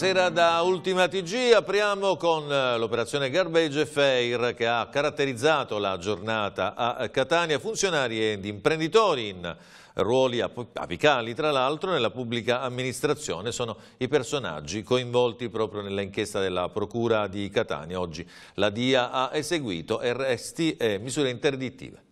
Buonasera da Ultima TG, apriamo con eh, l'operazione Garbage Fair che ha caratterizzato la giornata a eh, Catania, funzionari ed imprenditori in ruoli apicali tra l'altro nella pubblica amministrazione sono i personaggi coinvolti proprio nella inchiesta della Procura di Catania. Oggi la DIA ha eseguito RST e misure interdittive.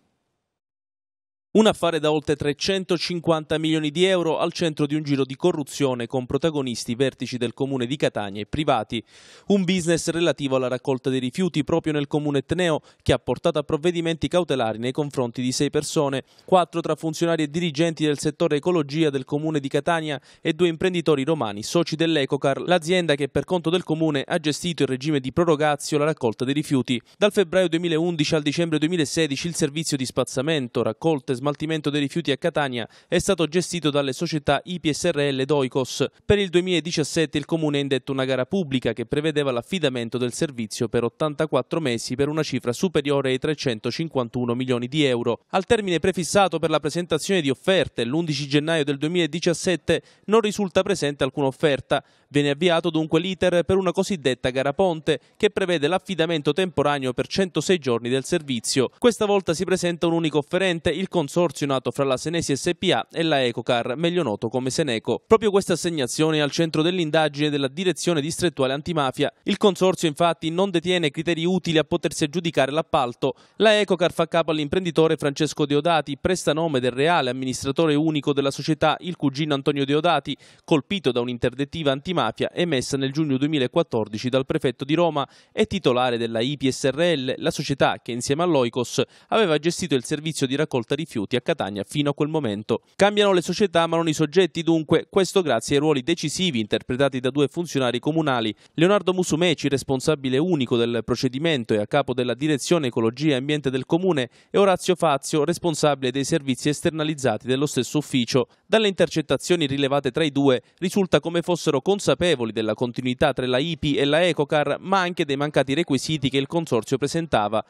Un affare da oltre 350 milioni di euro al centro di un giro di corruzione con protagonisti vertici del comune di Catania e privati. Un business relativo alla raccolta dei rifiuti proprio nel comune Etneo che ha portato a provvedimenti cautelari nei confronti di sei persone, quattro tra funzionari e dirigenti del settore ecologia del comune di Catania e due imprenditori romani, soci dell'Ecocar, l'azienda che per conto del comune ha gestito il regime di prorogazio la raccolta dei rifiuti. Dal febbraio 2011 al dicembre 2016 il servizio di spazzamento, raccolta e smaltimento dei rifiuti a Catania è stato gestito dalle società IPSRL Doicos. Per il 2017 il Comune ha indetto una gara pubblica che prevedeva l'affidamento del servizio per 84 mesi per una cifra superiore ai 351 milioni di euro. Al termine prefissato per la presentazione di offerte, l'11 gennaio del 2017, non risulta presente alcuna offerta, Viene avviato dunque l'iter per una cosiddetta gara ponte che prevede l'affidamento temporaneo per 106 giorni del servizio. Questa volta si presenta un unico offerente, il consorzio nato fra la Senesi SPA e la Ecocar, meglio noto come Seneco. Proprio questa assegnazione è al centro dell'indagine della Direzione Distrettuale Antimafia. Il consorzio infatti non detiene criteri utili a potersi aggiudicare l'appalto. La Ecocar fa capo all'imprenditore Francesco Deodati, prestanome del reale amministratore unico della società, il cugino Antonio Deodati, colpito da un'interdettiva antimafia antimafia emessa nel giugno 2014 dal prefetto di Roma e titolare della IPSRL, la società che insieme all'Oikos aveva gestito il servizio di raccolta rifiuti a Catania fino a quel momento. Cambiano le società ma non i soggetti dunque, questo grazie ai ruoli decisivi interpretati da due funzionari comunali, Leonardo Musumeci, responsabile unico del procedimento e a capo della direzione ecologia e ambiente del comune, e Orazio Fazio, responsabile dei servizi esternalizzati dello stesso ufficio. Dalle intercettazioni rilevate tra i due risulta come fossero consentiti consapevoli della continuità tra la IPI e la Ecocar, ma anche dei mancati requisiti che il consorzio presentava.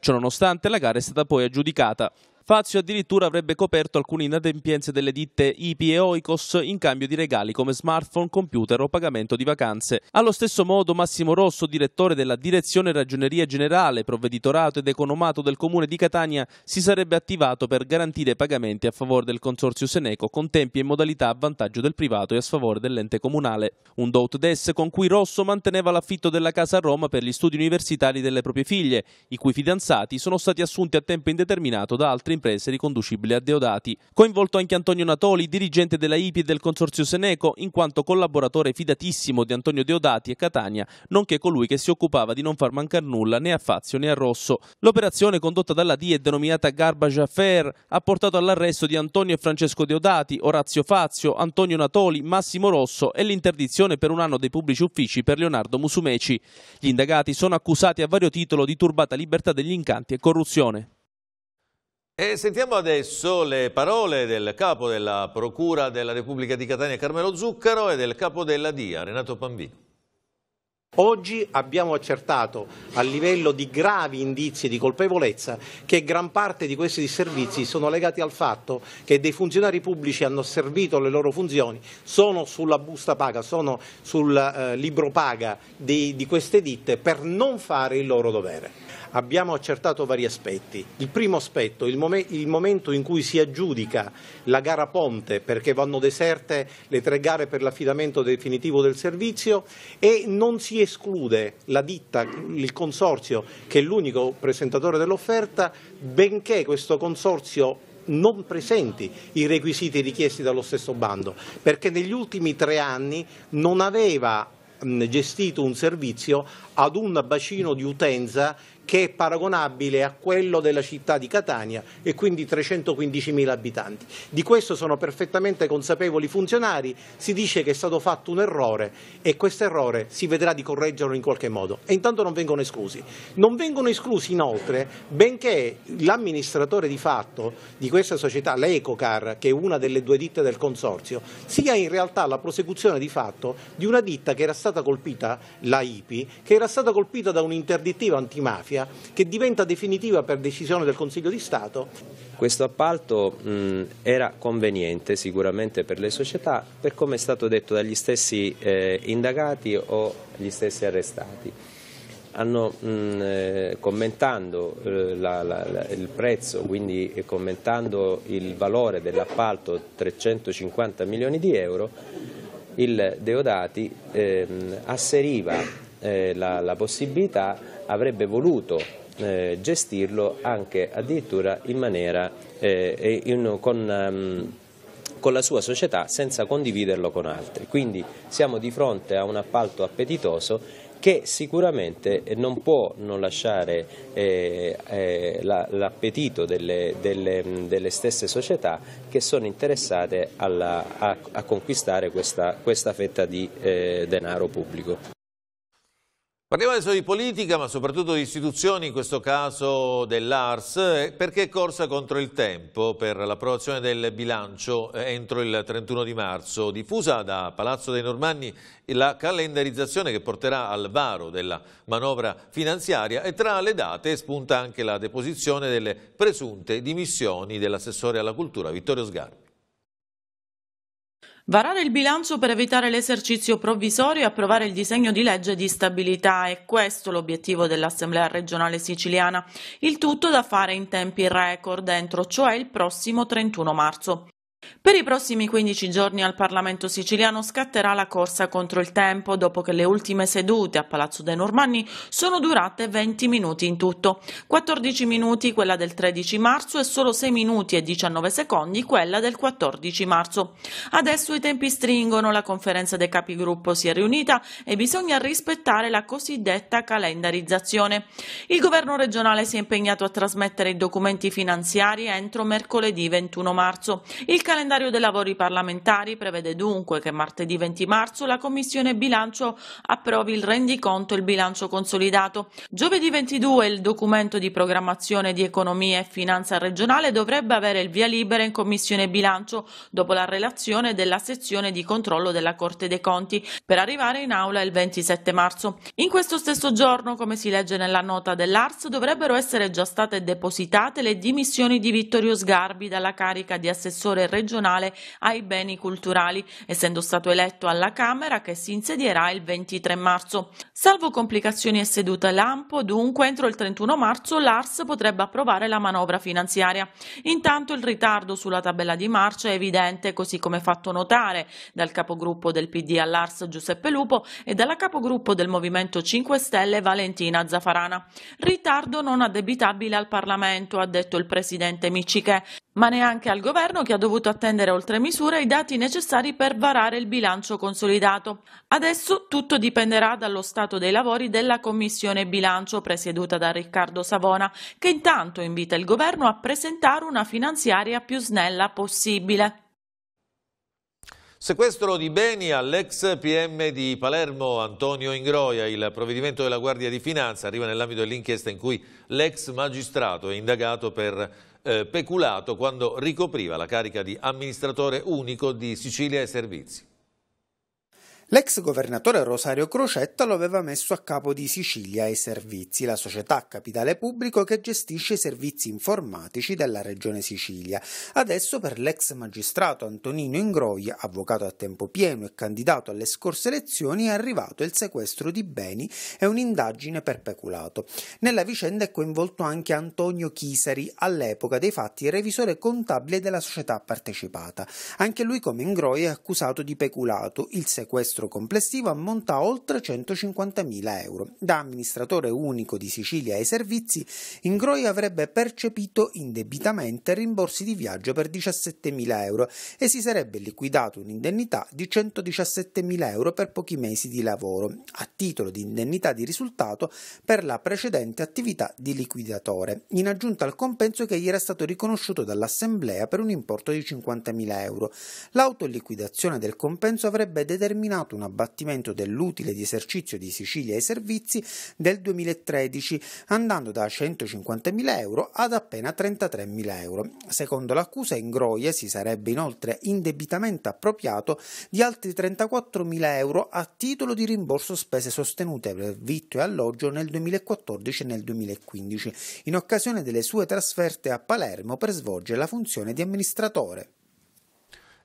Ciononostante la gara è stata poi aggiudicata Fazio addirittura avrebbe coperto alcune inadempienze delle ditte IPI e Oikos in cambio di regali come smartphone, computer o pagamento di vacanze. Allo stesso modo Massimo Rosso, direttore della Direzione Ragioneria Generale, Provveditorato ed Economato del Comune di Catania, si sarebbe attivato per garantire pagamenti a favore del Consorzio Seneco con tempi e modalità a vantaggio del privato e a sfavore dell'ente comunale. Un dot des con cui Rosso manteneva l'affitto della casa a Roma per gli studi universitari delle proprie figlie, i cui fidanzati sono stati assunti a tempo indeterminato da altri imprese riconducibili a Deodati. Coinvolto anche Antonio Natoli, dirigente della IPI e del consorzio Seneco, in quanto collaboratore fidatissimo di Antonio Deodati e Catania, nonché colui che si occupava di non far mancare nulla né a Fazio né a Rosso. L'operazione condotta dalla DIE, denominata Garbage Affair ha portato all'arresto di Antonio e Francesco Deodati, Orazio Fazio, Antonio Natoli, Massimo Rosso e l'interdizione per un anno dei pubblici uffici per Leonardo Musumeci. Gli indagati sono accusati a vario titolo di turbata libertà degli incanti e corruzione. E sentiamo adesso le parole del capo della Procura della Repubblica di Catania Carmelo Zuccaro e del capo della DIA Renato Pambino. Oggi abbiamo accertato a livello di gravi indizi di colpevolezza che gran parte di questi disservizi sono legati al fatto che dei funzionari pubblici hanno servito le loro funzioni, sono sulla busta paga, sono sul eh, libro paga di, di queste ditte per non fare il loro dovere abbiamo accertato vari aspetti. Il primo aspetto, il, mom- il, momento in cui si aggiudica la gara ponte, perché vanno deserte le tre gare per l'affidamento definitivo del servizio e non si esclude la ditta, il consorzio, che è l'unico presentatore dell'offerta, benché questo consorzio non presenti i requisiti richiesti dallo stesso bando, perché negli ultimi tre anni non aveva gestito un servizio ad un bacino di utenza che è paragonabile a quello della città di Catania e quindi 315.000 abitanti. Di questo sono perfettamente consapevoli i funzionari, si dice che è stato fatto un errore e questo errore si vedrà di correggerlo in qualche modo e intanto non vengono esclusi. Non vengono esclusi inoltre, benché l'amministratore di fatto di questa società, l'Ecocar, che è una delle due ditte del consorzio, sia in realtà la prosecuzione di fatto di una ditta che era stata colpita, la IPI, che era stata colpita da un'interdittiva antimafia giustizia che diventa definitiva per decisione del Consiglio di Stato. Questo appalto mh, era conveniente sicuramente per le società per come è stato detto dagli stessi eh, indagati o gli stessi arrestati. Hanno, mh, eh, commentando eh, la, la, la, il prezzo, quindi eh, commentando il valore dell'appalto 350 milioni di euro, il Deodati ehm, asseriva eh, la possibilità avrebbe voluto eh, gestirlo anche addirittura in maniera eh, in, con, um, con la sua società senza condividerlo con altri. Quindi siamo di fronte a un appalto appetitoso che sicuramente non può non lasciare eh, eh, l'appetito delle, delle, delle, stesse società che sono interessate alla, a, a, conquistare questa, questa fetta di eh, denaro pubblico. Parliamo adesso di politica, ma soprattutto di istituzioni, in questo caso dell'ARS, eh, perché è corsa contro il tempo per l'approvazione del bilancio eh, entro il 31 di marzo, diffusa da Palazzo dei Normanni la calendarizzazione che porterà al varo della manovra finanziaria e tra le date spunta anche la deposizione delle presunte dimissioni dell'assessore alla cultura Vittorio Sgarbi. Varare il bilancio per evitare l'esercizio provvisorio e approvare il disegno di legge di stabilità è questo l'obiettivo dell'Assemblea regionale siciliana. Il tutto da fare in tempi record, entro cioè il prossimo 31 marzo. Per i prossimi 15 giorni al Parlamento siciliano scatterà la corsa contro il tempo dopo che le ultime sedute a Palazzo dei Normanni sono durate 20 minuti in tutto, 14 minuti quella del 13 marzo e solo 6 minuti e 19 secondi quella del 14 marzo. Adesso i tempi stringono, la conferenza dei capigruppo si è riunita e bisogna rispettare la cosiddetta calendarizzazione. Il governo regionale si è impegnato a trasmettere i documenti finanziari entro mercoledì 21 marzo. Il calendario dei lavori parlamentari prevede dunque che martedì 20 marzo la Commissione Bilancio approvi il rendiconto e il bilancio consolidato. Giovedì 22 il documento di programmazione di economia e finanza regionale dovrebbe avere il via libera in Commissione Bilancio dopo la relazione della sezione di controllo della Corte dei Conti per arrivare in aula il 27 marzo. In questo stesso giorno, come si legge nella nota dell'ARS, dovrebbero essere già state depositate le dimissioni di Vittorio Sgarbi dalla carica di assessore regionale regionale ai beni culturali, essendo stato eletto alla Camera che si insedierà il 23 marzo. Salvo complicazioni e sedute lampo, dunque entro il 31 marzo l'ARS potrebbe approvare la manovra finanziaria. Intanto il ritardo sulla tabella di marcia è evidente, così come fatto notare dal capogruppo del PD all'ARS Giuseppe Lupo e dalla capogruppo del Movimento 5 Stelle Valentina Zafarana. Ritardo non addebitabile al Parlamento, ha detto il presidente Micciche, ma neanche al governo che ha dovuto attendere oltre misura i dati necessari per varare il bilancio consolidato. Adesso tutto dipenderà dallo stato dei lavori della Commissione Bilancio presieduta da Riccardo Savona, che intanto invita il governo a presentare una finanziaria più snella possibile. Sequestro di beni all'ex PM di Palermo Antonio Ingroia, il provvedimento della Guardia di Finanza arriva nell'ambito dell'inchiesta in cui l'ex magistrato è indagato per eh, peculato quando ricopriva la carica di amministratore unico di Sicilia e Servizi. L'ex governatore Rosario Crocetta lo aveva messo a capo di Sicilia e Servizi, la società a capitale pubblico che gestisce i servizi informatici della regione Sicilia. Adesso per l'ex magistrato Antonino Ingroia, avvocato a tempo pieno e candidato alle scorse elezioni, è arrivato il sequestro di beni e un'indagine per peculato. Nella vicenda è coinvolto anche Antonio Chisari, all'epoca dei fatti revisore contabile della società partecipata. Anche lui come Ingroia è accusato di peculato, il sequestro sequestro complessivo ammonta a oltre 150.000 euro. Da amministratore unico di Sicilia ai servizi, Ingroi avrebbe percepito indebitamente rimborsi di viaggio per 17.000 euro e si sarebbe liquidato un'indennità di 117.000 euro per pochi mesi di lavoro, a titolo di indennità di risultato per la precedente attività di liquidatore, in aggiunta al compenso che gli era stato riconosciuto dall'Assemblea per un importo di 50.000 euro. L'autoliquidazione del compenso avrebbe determinato determinato un abbattimento dell'utile di esercizio di Sicilia ai servizi del 2013, andando da 150.000 euro ad appena 33.000 euro. Secondo l'accusa, Ingroia si sarebbe inoltre indebitamente appropriato di altri 34.000 euro a titolo di rimborso spese sostenute per vitto e alloggio nel 2014 e nel 2015, in occasione delle sue trasferte a Palermo per svolgere la funzione di amministratore.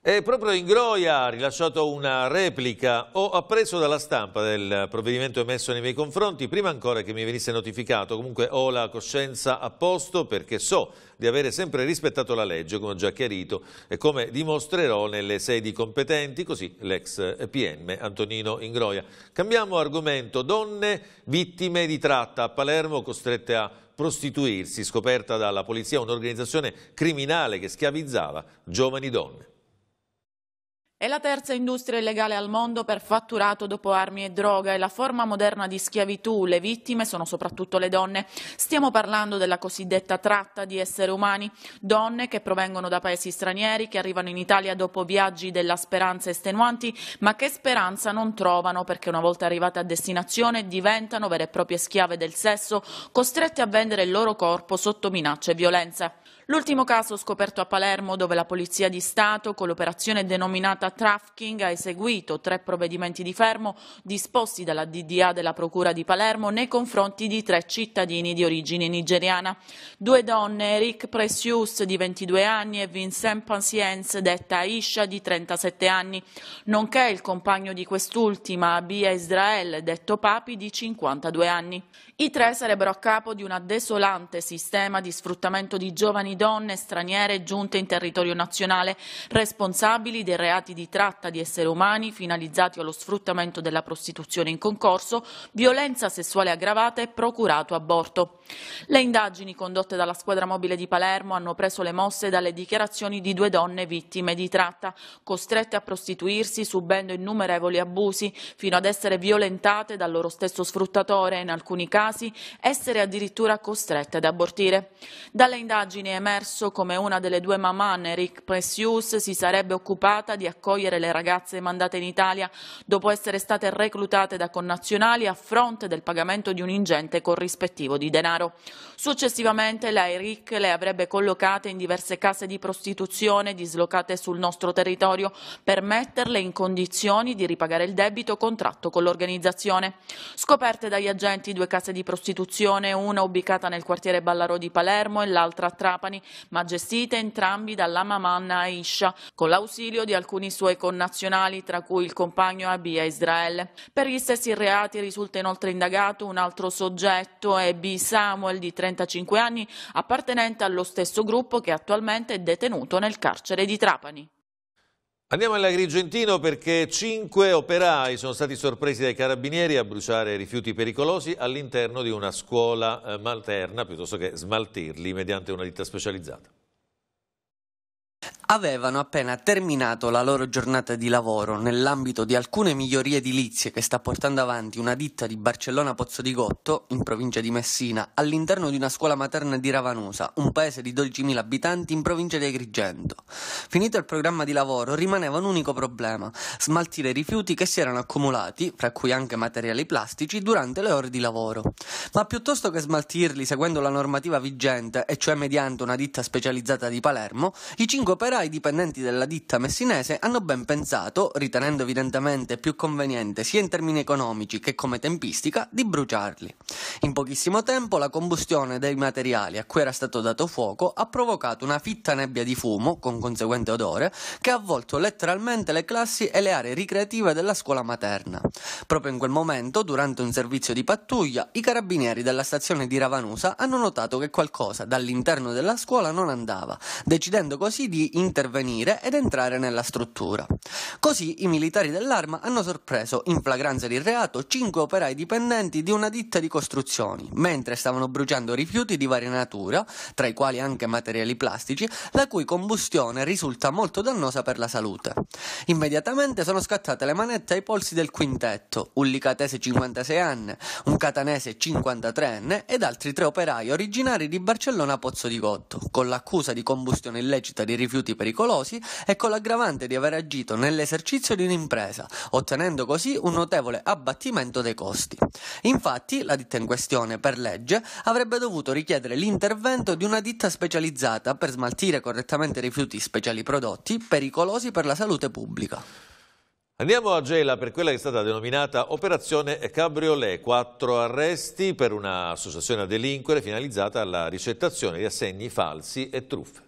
E proprio Ingroia ha rilasciato una replica. Ho appreso dalla stampa del provvedimento emesso nei miei confronti, prima ancora che mi venisse notificato. Comunque ho la coscienza a posto perché so di avere sempre rispettato la legge, come ho già chiarito, e come dimostrerò nelle sedi competenti, così l'ex PM Antonino Ingroia. Cambiamo argomento. Donne vittime di tratta a Palermo costrette a prostituirsi, scoperta dalla polizia un'organizzazione criminale che schiavizzava giovani donne. È la terza industria illegale al mondo per fatturato dopo armi e droga e la forma moderna di schiavitù. Le vittime sono soprattutto le donne. Stiamo parlando della cosiddetta tratta di esseri umani, donne che provengono da paesi stranieri, che arrivano in Italia dopo viaggi della speranza estenuanti, ma che speranza non trovano perché una volta arrivate a destinazione diventano vere e proprie schiave del sesso, costrette a vendere il loro corpo sotto minacce e violenza. L'ultimo caso scoperto a Palermo, dove la Polizia di Stato, con l'operazione denominata Trafficking, ha eseguito tre provvedimenti di fermo disposti dalla DDA della Procura di Palermo nei confronti di tre cittadini di origine nigeriana. Due donne, Eric Precious di 22 anni e Vincent Pancience, detta Aisha di 37 anni, nonché il compagno di quest'ultima, Abia Israel, detto Papi di 52 anni. I tre sarebbero a capo di un desolante sistema di sfruttamento di giovani donne straniere giunte in territorio nazionale, responsabili dei reati di tratta di esseri umani finalizzati allo sfruttamento della prostituzione in concorso, violenza sessuale aggravata e procurato aborto. Le indagini condotte dalla squadra mobile di Palermo hanno preso le mosse dalle dichiarazioni di due donne vittime di tratta, costrette a prostituirsi subendo innumerevoli abusi, fino ad essere violentate dal loro stesso sfruttatore e in alcuni casi essere addirittura costrette ad abortire. Dalle indagini è emerso come una delle due mamane, Rick Precious, si sarebbe occupata di accogliere le ragazze mandate in Italia dopo essere state reclutate da connazionali a fronte del pagamento di un ingente corrispettivo di denaro. Successivamente lei, Rick, le avrebbe collocate in diverse case di prostituzione dislocate sul nostro territorio per metterle in condizioni di ripagare il debito contratto con l'organizzazione. Scoperte dagli agenti due case di prostituzione, una ubicata nel quartiere Ballarò di Palermo e l'altra a Trapani, italiani, ma gestite entrambi dalla mamanna Aisha, con l'ausilio di alcuni suoi connazionali, tra cui il compagno Abia Israel. Per gli stessi reati risulta inoltre indagato un altro soggetto, Ebi Samuel, di 35 anni, appartenente allo stesso gruppo che attualmente è detenuto nel carcere di Trapani. Andiamo all'Agrigentino perché cinque operai sono stati sorpresi dai carabinieri a bruciare rifiuti pericolosi all'interno di una scuola eh, malterna piuttosto che smaltirli mediante una ditta specializzata avevano appena terminato la loro giornata di lavoro nell'ambito di alcune migliorie edilizie che sta portando avanti una ditta di Barcellona Pozzo di Gotto, in provincia di Messina, all'interno di una scuola materna di Ravanusa, un paese di 12.000 abitanti in provincia di Agrigento. Finito il programma di lavoro, rimaneva un unico problema: smaltire i rifiuti che si erano accumulati, fra cui anche materiali plastici, durante le ore di lavoro. Ma piuttosto che smaltirli seguendo la normativa vigente, e cioè mediante una ditta specializzata di Palermo, i cinque operai i dipendenti della ditta messinese hanno ben pensato, ritenendo evidentemente più conveniente sia in termini economici che come tempistica, di bruciarli. In pochissimo tempo la combustione dei materiali a cui era stato dato fuoco ha provocato una fitta nebbia di fumo, con conseguente odore, che ha avvolto letteralmente le classi e le aree ricreative della scuola materna. Proprio in quel momento, durante un servizio di pattuglia, i carabinieri della stazione di Ravanusa hanno notato che qualcosa dall'interno della scuola non andava, decidendo così di intervenire ed entrare nella struttura. Così i militari dell'arma hanno sorpreso in flagranza di reato cinque operai dipendenti di una ditta di costruzioni, mentre stavano bruciando rifiuti di varia natura, tra i quali anche materiali plastici, la cui combustione risulta molto dannosa per la salute. Immediatamente sono scattate le manette ai polsi del quintetto, un licatese 56enne, un catanese 53enne ed altri tre operai originari di Barcellona Pozzo di Gotto, con l'accusa di combustione illecita di rifiuti pericolosi e con l'aggravante di aver agito nell'esercizio di un'impresa, ottenendo così un notevole abbattimento dei costi. Infatti, la ditta in questione, per legge, avrebbe dovuto richiedere l'intervento di una ditta specializzata per smaltire correttamente rifiuti speciali prodotti pericolosi per la salute pubblica. Andiamo a Gela per quella che è stata denominata Operazione Cabriolet, quattro arresti per un'associazione a delinquere finalizzata alla ricettazione di assegni falsi e truffe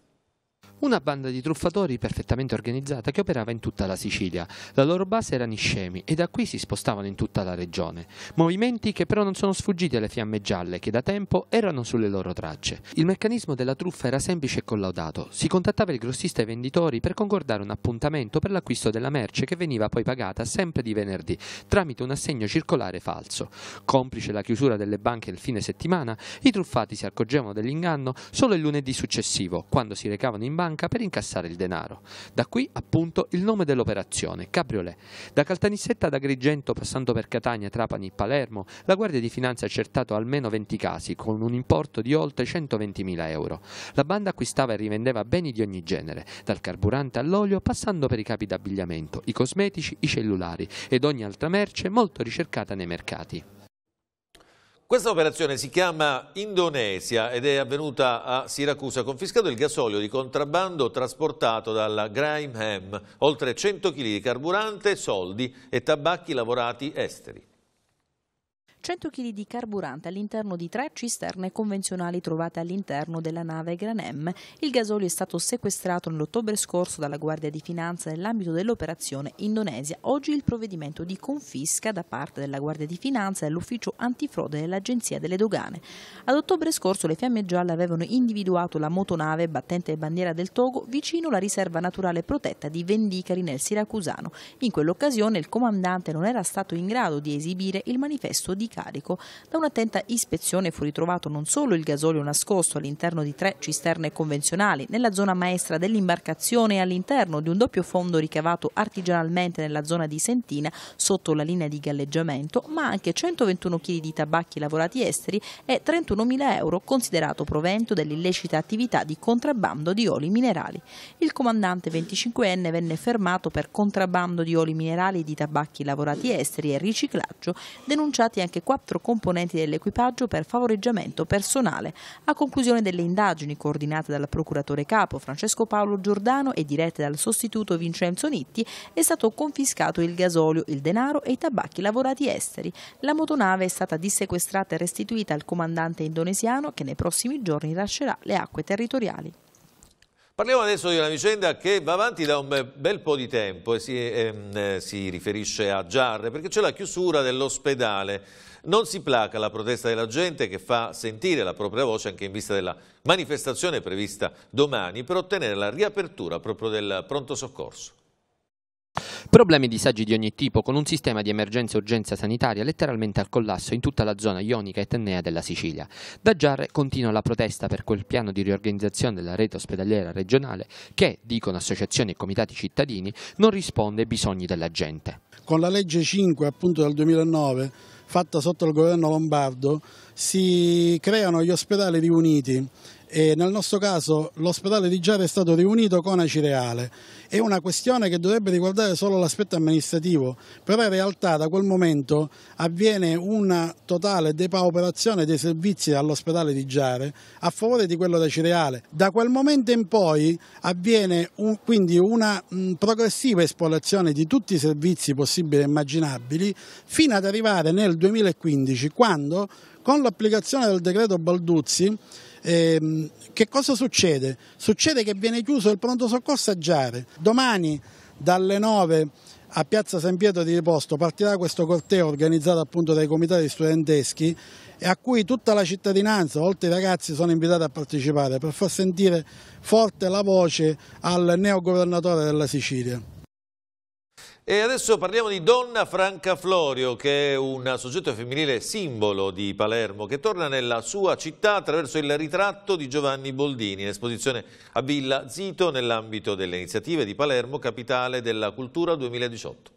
una banda di truffatori perfettamente organizzata che operava in tutta la Sicilia. La loro base era Niscemi e da qui si spostavano in tutta la regione. Movimenti che però non sono sfuggiti alle fiamme gialle che da tempo erano sulle loro tracce. Il meccanismo della truffa era semplice e collaudato. Si contattava il grossista e i venditori per concordare un appuntamento per l'acquisto della merce che veniva poi pagata sempre di venerdì tramite un assegno circolare falso. Complice la chiusura delle banche il fine settimana, i truffati si accorgevano dell'inganno solo il lunedì successivo, quando si recavano in banca banca per incassare il denaro. Da qui appunto il nome dell'operazione, Cabriolet. Da Caltanissetta ad Agrigento, passando per Catania, Trapani, Palermo, la Guardia di Finanza ha accertato almeno 20 casi, con un importo di oltre 120.000 euro. La banda acquistava e rivendeva beni di ogni genere, dal carburante all'olio, passando per i capi d'abbigliamento, i cosmetici, i cellulari ed ogni altra merce molto ricercata nei mercati. Questa operazione si chiama Indonesia ed è avvenuta a Siracusa, confiscato il gasolio di contrabbando trasportato dalla Grime Ham, oltre 100 kg di carburante, soldi e tabacchi lavorati esteri. 100 kg di carburante all'interno di tre cisterne convenzionali trovate all'interno della nave Granem. Il gasolio è stato sequestrato nell'ottobre scorso dalla Guardia di Finanza nell'ambito dell'operazione Indonesia. Oggi il provvedimento di confisca da parte della Guardia di Finanza e dell'Ufficio Antifrode dell'Agenzia delle Dogane. Ad ottobre scorso le fiamme gialle avevano individuato la motonave battente bandiera del Togo vicino alla riserva naturale protetta di Vendicari nel Siracusano. In quell'occasione il comandante non era stato in grado di esibire il manifesto di carico. Da un'attenta ispezione fu ritrovato non solo il gasolio nascosto all'interno di tre cisterne convenzionali nella zona maestra dell'imbarcazione e all'interno di un doppio fondo ricavato artigianalmente nella zona di Sentina sotto la linea di galleggiamento, ma anche 121 kg di tabacchi lavorati esteri e 31.000 euro considerato provento dell'illecita attività di contrabbando di oli minerali. Il comandante 25enne venne fermato per contrabbando di oli minerali e di tabacchi lavorati esteri e riciclaggio, denunciati anche quattro componenti dell'equipaggio per favoreggiamento personale. A conclusione delle indagini coordinate dal procuratore capo Francesco Paolo Giordano e dirette dal sostituto Vincenzo Nitti è stato confiscato il gasolio, il denaro e i tabacchi lavorati esteri. La motonave è stata dissequestrata e restituita al comandante indonesiano che nei prossimi giorni lascerà le acque territoriali. Parliamo adesso di una vicenda che va avanti da un bel po' di tempo e si, eh, si riferisce a Giarre perché c'è la chiusura dell'ospedale. Non si placa la protesta della gente che fa sentire la propria voce anche in vista della manifestazione prevista domani per ottenere la riapertura proprio del pronto soccorso. Problemi e disagi di ogni tipo, con un sistema di emergenza e urgenza sanitaria letteralmente al collasso in tutta la zona ionica e tennea della Sicilia. Da Giarre continua la protesta per quel piano di riorganizzazione della rete ospedaliera regionale che, dicono associazioni e comitati cittadini, non risponde ai bisogni della gente. Con la legge 5 appunto del 2009 fatta sotto il governo lombardo si creano gli ospedali riuniti e nel nostro caso l'ospedale di Giada è stato riunito con Acireale. È una questione che dovrebbe riguardare solo l'aspetto amministrativo, però in realtà da quel momento avviene una totale depauperazione dei servizi all'ospedale di Giare a favore di quello di Acireale. Da quel momento in poi avviene un, quindi una mh, progressiva esplorazione di tutti i servizi possibili e immaginabili fino ad arrivare nel 2015 quando con l'applicazione del decreto Balduzzi eh, che cosa succede? Succede che viene chiuso il pronto soccorso a Giare. Domani dalle 9 a Piazza San Pietro di Riposto partirà questo corteo organizzato appunto dai comitati studenteschi e a cui tutta la cittadinanza, oltre i ragazzi, sono invitati a partecipare per far sentire forte la voce al neo governatore della Sicilia. E adesso parliamo di Donna Franca Florio, che è un soggetto femminile simbolo di Palermo, che torna nella sua città attraverso il ritratto di Giovanni Boldini, in esposizione a Villa Zito nell'ambito delle iniziative di Palermo, capitale della cultura 2018.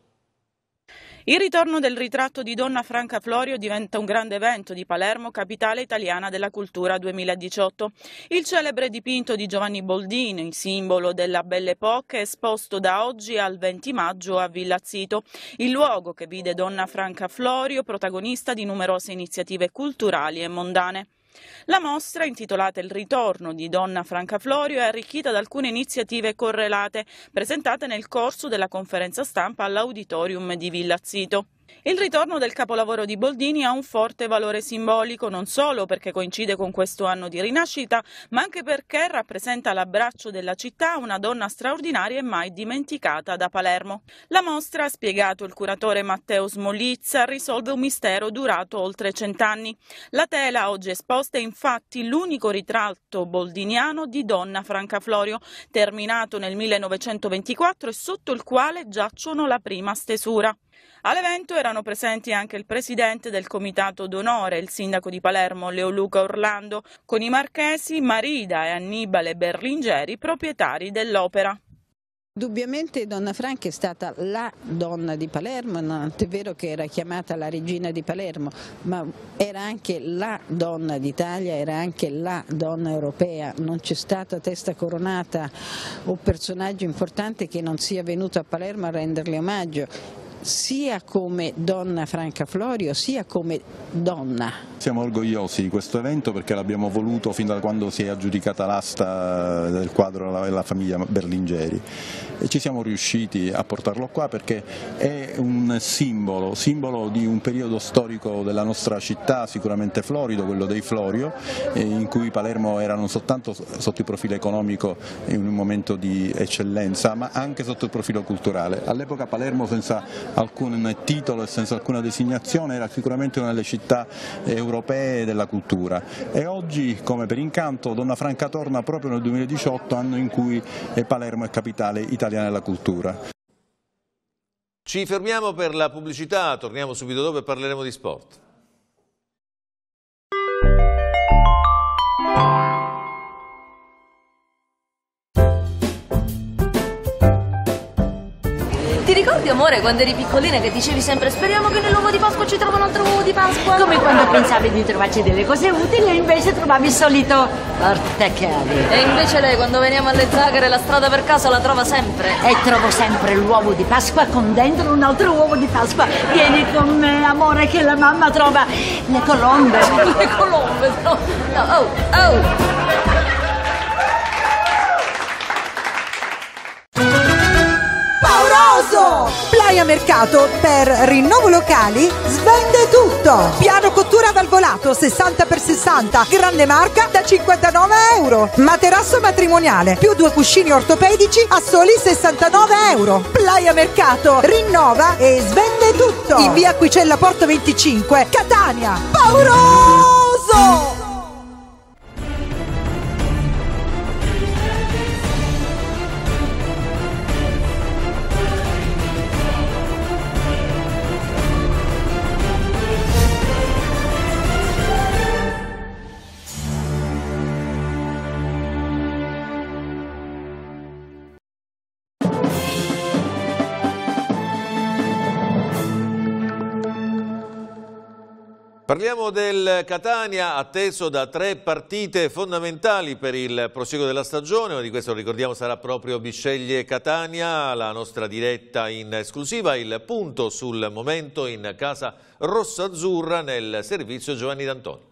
Il ritorno del ritratto di Donna Franca Florio diventa un grande evento di Palermo, capitale italiana della cultura 2018. Il celebre dipinto di Giovanni Boldini, simbolo della Belle Époque, è esposto da oggi al 20 maggio a Villa Zito, il luogo che vide Donna Franca Florio protagonista di numerose iniziative culturali e mondane. La mostra, intitolata Il ritorno di Donna Franca Florio, è arricchita da alcune iniziative correlate presentate nel corso della conferenza stampa all'auditorium di Villa Zito. Il ritorno del capolavoro di Boldini ha un forte valore simbolico, non solo perché coincide con questo anno di rinascita, ma anche perché rappresenta l'abbraccio della città a una donna straordinaria e mai dimenticata da Palermo. La mostra, ha spiegato il curatore Matteo Smolizza, risolve un mistero durato oltre cent'anni. La tela oggi esposta è infatti l'unico ritratto boldiniano di donna Franca Florio, terminato nel 1924 e sotto il quale giacciono la prima stesura. All'evento erano presenti anche il presidente del comitato d'onore, il sindaco di Palermo Leo Luca Orlando, con i marchesi Marida e Annibale Berlingeri, proprietari dell'opera. Dubbiamente Donna Franca è stata la donna di Palermo, non è vero che era chiamata la regina di Palermo, ma era anche la donna d'Italia, era anche la donna europea, non c'è stata testa coronata o personaggio importante che non sia venuto a Palermo a renderle omaggio sia come donna Franca Florio sia come donna. Siamo orgogliosi di questo evento perché l'abbiamo voluto fin da quando si è aggiudicata l'asta eh, del quadro della famiglia Berlingeri e ci siamo riusciti a portarlo qua perché è un simbolo, simbolo di un periodo storico della nostra città sicuramente florido, quello dei Florio, eh, in cui Palermo era non soltanto sotto il profilo economico in un momento di eccellenza ma anche sotto il profilo culturale. All'epoca Palermo senza alcun titolo e senza alcuna designazione, era sicuramente una delle città europee della cultura e oggi come per incanto Donna Franca torna proprio nel 2018 anno in cui Palermo è capitale italiana della cultura. Ci fermiamo per la pubblicità, torniamo subito dopo e parleremo di sport. ricordi, amore, quando eri piccolina che dicevi sempre speriamo che nell'uovo di Pasqua ci trovi un altro uovo di Pasqua? Come quando pensavi di trovarci delle cose utili e invece trovavi il solito portacchiave. E invece lei quando veniamo alle zagare la strada per caso la trova sempre. E trovo sempre l'uovo di Pasqua con dentro un altro uovo di Pasqua. Vieni con me, amore, che la mamma trova le colombe. le colombe, no. no. Oh, oh. Mercato! Playa Mercato per rinnovo locali svende tutto! Piano cottura valvolato 60x60, grande marca da 59 euro. Materasso matrimoniale più due cuscini ortopedici a soli 69 euro. Playa Mercato rinnova e svende tutto! In via Quicella Porto 25, Catania. Pauroso! Parliamo del Catania, atteso da tre partite fondamentali per il proseguo della stagione, di questo ricordiamo sarà proprio Bisceglie Catania, la nostra diretta in esclusiva, il punto sul momento in casa rossa-azzurra nel servizio Giovanni D'Antonio.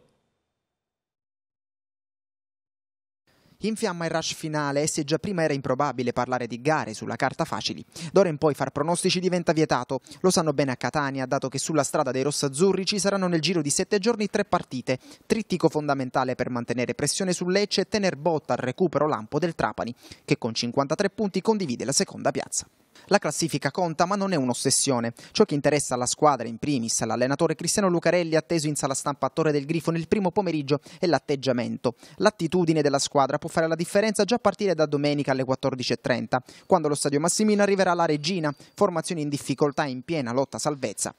In fiamma il rush finale e se già prima era improbabile parlare di gare sulla carta facili, d'ora in poi far pronostici diventa vietato. Lo sanno bene a Catania, dato che sulla strada dei rossazzurri ci saranno nel giro di sette giorni tre partite, trittico fondamentale per mantenere pressione su Lecce e tener botta al recupero lampo del Trapani, che con 53 punti condivide la seconda piazza. La classifica conta, ma non è un'ossessione. Ciò che interessa alla squadra, in primis l'allenatore Cristiano Lucarelli, atteso in sala stampa a Torre del Grifo nel primo pomeriggio, è l'atteggiamento. L'attitudine della squadra può fare la differenza già a partire da domenica alle 14.30, quando lo stadio Massimino arriverà alla Regina, formazione in difficoltà in piena lotta salvezza.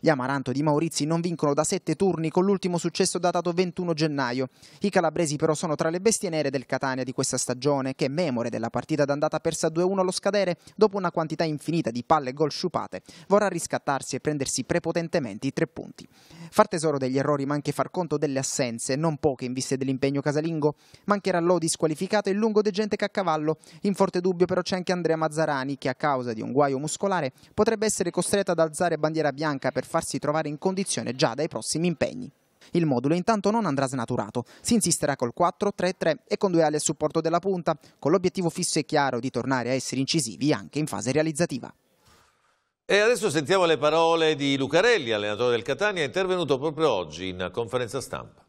Gli Amaranto di Maurizi non vincono da sette turni con l'ultimo successo datato 21 gennaio. I calabresi però sono tra le bestie nere del Catania di questa stagione, che memore della partita d'andata persa 2-1 allo scadere dopo una quantità infinita di palle e gol sciupate, vorrà riscattarsi e prendersi prepotentemente i tre punti. Far tesoro degli errori ma anche far conto delle assenze, non poche in vista dell'impegno casalingo, mancherà Lodi squalificato e il lungo degente Caccavallo. In forte dubbio però c'è anche Andrea Mazzarani che a causa di un guaio muscolare potrebbe essere costretto ad alzare bandiera bianca per farsi trovare in condizione già dai prossimi impegni. Il modulo intanto non andrà snaturato, si insisterà col 4-3-3 e con due ali a supporto della punta, con l'obiettivo fisso e chiaro di tornare a essere incisivi anche in fase realizzativa. E adesso sentiamo le parole di Lucarelli, allenatore del Catania, intervenuto proprio oggi in conferenza stampa.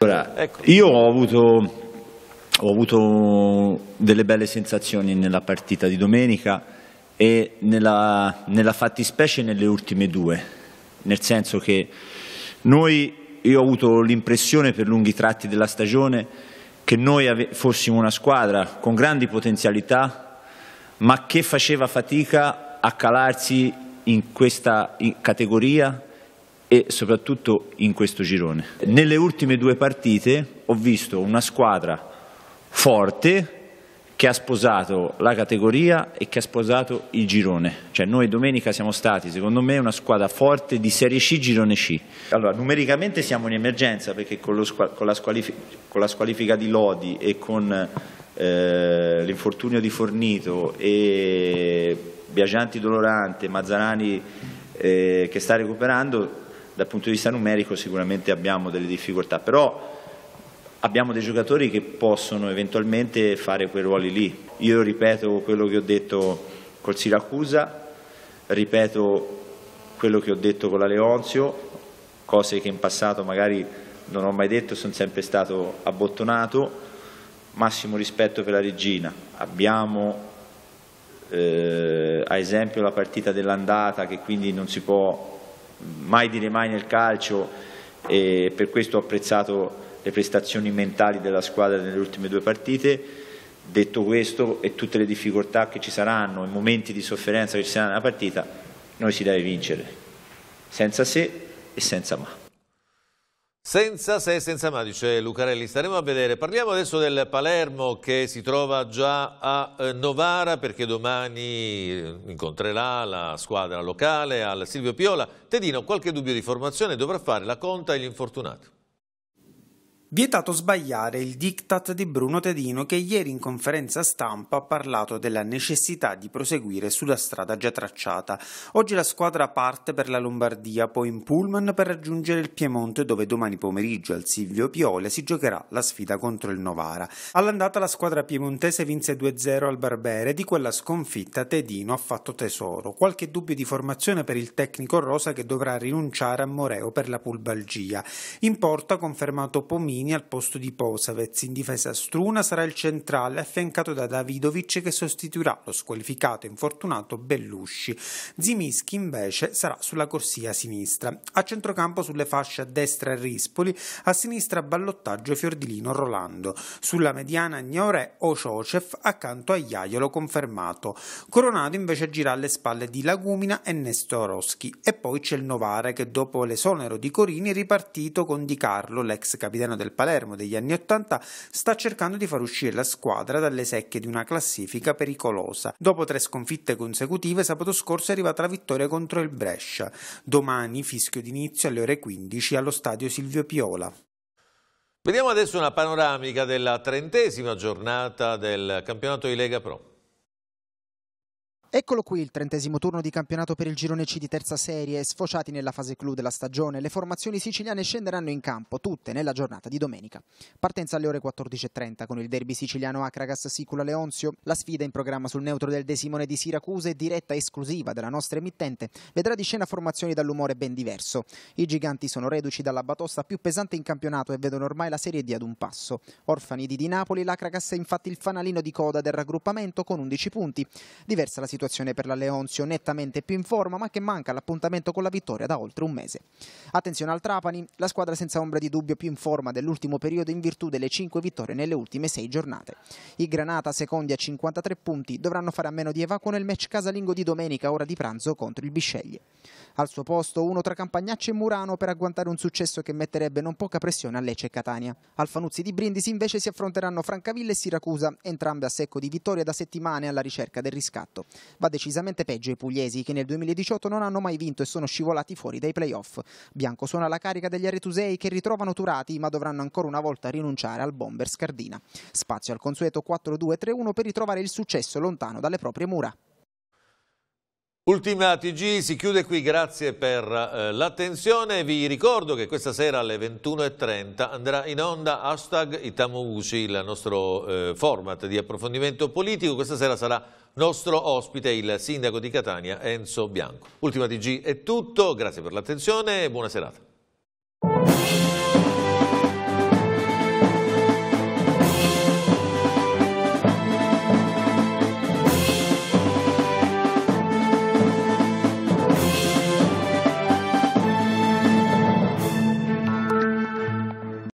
Ora, ecco. io ho avuto ho avuto delle belle sensazioni nella partita di domenica e nella, nella fattispecie nelle ultime due, nel senso che noi, io ho avuto l'impressione per lunghi tratti della stagione che noi fossimo una squadra con grandi potenzialità, ma che faceva fatica a calarsi in questa categoria e soprattutto in questo girone. Nelle ultime due partite ho visto una squadra forte che ha sposato la categoria e che ha sposato il girone. Cioè noi domenica siamo stati, secondo me, una squadra forte di Serie C, girone C. Allora, numericamente siamo in emergenza perché con, con, la, squalific con la, squalifica di Lodi e con eh, l'infortunio di Fornito e Biagianti Dolorante, Mazzarani eh, che sta recuperando, dal punto di vista numerico sicuramente abbiamo delle difficoltà, però abbiamo dei giocatori che possono eventualmente fare quei ruoli lì. Io ripeto quello che ho detto col Siracusa, ripeto quello che ho detto con la Leonzio, cose che in passato magari non ho mai detto, sono sempre stato abbottonato. Massimo rispetto per la regina. Abbiamo eh, ad esempio la partita dell'andata che quindi non si può mai dire mai nel calcio e per questo ho apprezzato le prestazioni mentali della squadra nelle ultime due partite. Detto questo e tutte le difficoltà che ci saranno, i momenti di sofferenza che ci saranno nella partita, noi si deve vincere, senza se e senza ma. Senza se e senza ma, dice Lucarelli, staremo a vedere. Parliamo adesso del Palermo che si trova già a eh, Novara perché domani eh, incontrerà la squadra locale al Silvio Piola. Tedino, qualche dubbio di formazione dovrà fare la conta agli infortunati. Vietato sbagliare il diktat di Bruno Tedino che ieri in conferenza stampa ha parlato della necessità di proseguire sulla strada già tracciata. Oggi la squadra parte per la Lombardia, poi in Pullman per raggiungere il Piemonte dove domani pomeriggio al Silvio Piole si giocherà la sfida contro il Novara. All'andata la squadra piemontese vinse 2-0 al Barbere, di quella sconfitta Tedino ha fatto tesoro. Qualche dubbio di formazione per il tecnico Rosa che dovrà rinunciare a Moreo per la pulbalgia. In porta confermato Pomino Chiellini al posto di Posavez, in difesa Struna sarà il centrale affiancato da Davidovic che sostituirà lo squalificato e infortunato Bellusci. Zimischi invece sarà sulla corsia sinistra, a centrocampo sulle fasce a destra Rispoli, a sinistra ballottaggio Fiordilino Rolando, sulla mediana Gnore o accanto a Iaiolo confermato. Coronato invece gira alle spalle di Lagumina e Nestoroschi e poi c'è il Novare che dopo l'esonero di Corini è ripartito con Di Carlo, l'ex capitano del Palermo degli anni Ottanta sta cercando di far uscire la squadra dalle secche di una classifica pericolosa. Dopo tre sconfitte consecutive, sabato scorso è arrivata la vittoria contro il Brescia. Domani fischio d'inizio alle ore 15 allo stadio Silvio Piola. Vediamo adesso una panoramica della trentesima giornata del campionato di Lega Pro. Eccolo qui il trentesimo turno di campionato per il girone C di terza serie. Sfociati nella fase clou della stagione, le formazioni siciliane scenderanno in campo, tutte nella giornata di domenica. Partenza alle ore 14.30 con il derby siciliano Acragas-Sicula-Leonzio. La sfida in programma sul neutro del Desimone di Siracusa e diretta esclusiva della nostra emittente vedrà di scena formazioni dall'umore ben diverso. I giganti sono reduci dalla batosta più pesante in campionato e vedono ormai la serie D ad un passo. Orfani di Di Napoli, l'Acragas è infatti il fanalino di coda del raggruppamento con 11 punti. Diversa la situazione situazione per la Leonzio nettamente più in forma ma che manca l'appuntamento con la vittoria da oltre un mese. Attenzione al Trapani, la squadra senza ombra di dubbio più in forma dell'ultimo periodo in virtù delle 5 vittorie nelle ultime 6 giornate. I Granata, secondi a 53 punti, dovranno fare a meno di Evaco nel match casalingo di domenica ora di pranzo contro il Bisceglie. Al suo posto uno tra Campagnaccio e Murano per agguantare un successo che metterebbe non poca pressione a Lecce e Catania. Alfanuzzi di Brindisi invece si affronteranno Francavilla e Siracusa, entrambe a secco di vittorie da settimane alla ricerca del riscatto va decisamente peggio ai pugliesi che nel 2018 non hanno mai vinto e sono scivolati fuori dai playoff. Bianco suona la carica degli aretusei che ritrovano Turati ma dovranno ancora una volta rinunciare al bomber Scardina. Spazio al consueto 4-2-3-1 per ritrovare il successo lontano dalle proprie mura. Ultima TG si chiude qui, grazie per eh, l'attenzione. Vi ricordo che questa sera alle 21.30 andrà in onda hashtag Itamouci, il nostro eh, format di approfondimento politico. Questa sera sarà nostro ospite il sindaco di Catania Enzo Bianco. Ultima TG è tutto, grazie per l'attenzione e buona serata.